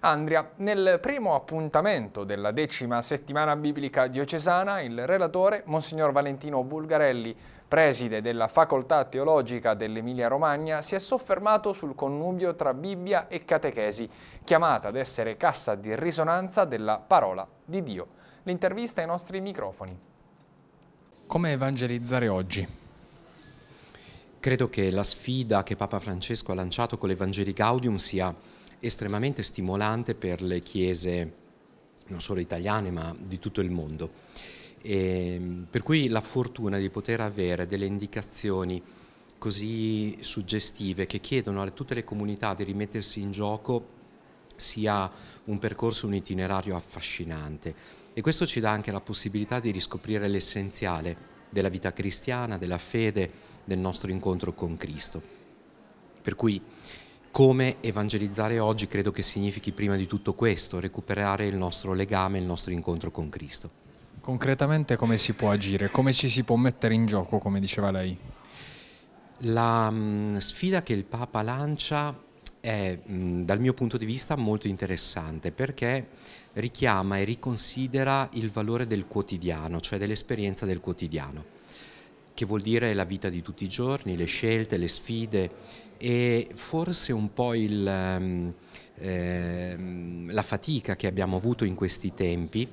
Andria, nel primo appuntamento della decima settimana biblica diocesana, il relatore, Monsignor Valentino Bulgarelli, preside della Facoltà Teologica dell'Emilia Romagna, si è soffermato sul connubio tra Bibbia e catechesi, chiamata ad essere cassa di risonanza della parola di Dio. L'intervista ai nostri microfoni. Come evangelizzare oggi? Credo che la sfida che Papa Francesco ha lanciato con l'Evangeli Gaudium sia estremamente stimolante per le chiese non solo italiane ma di tutto il mondo. E, ehm, per cui la fortuna di poter avere delle indicazioni così suggestive che chiedono a tutte le comunità di rimettersi in gioco sia un percorso, un itinerario affascinante e questo ci dà anche la possibilità di riscoprire l'essenziale della vita cristiana, della fede, del nostro incontro con Cristo. Per cui come evangelizzare oggi credo che significhi prima di tutto questo, recuperare il nostro legame, il nostro incontro con Cristo. Concretamente come si può agire? Come ci si può mettere in gioco, come diceva lei? La mh, mm, sfida che il Papa lancia è, mh, mm, dal mio punto di vista, molto interessante perché richiama e riconsidera il valore del quotidiano, cioè dell'esperienza del quotidiano che vuol dire la vita di tutti i giorni, le scelte, le sfide e forse un po' il, eh, la fatica che abbiamo avuto in questi tempi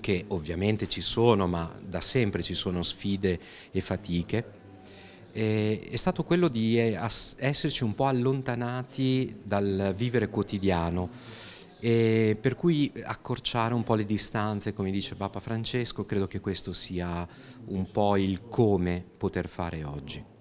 che ovviamente ci sono, ma da sempre ci sono sfide e fatiche, è stato quello di eh, esserci un po' allontanati dal vivere quotidiano e per cui accorciare un po' le distanze, come dice Papa Francesco, credo che questo sia un po' il come poter fare oggi.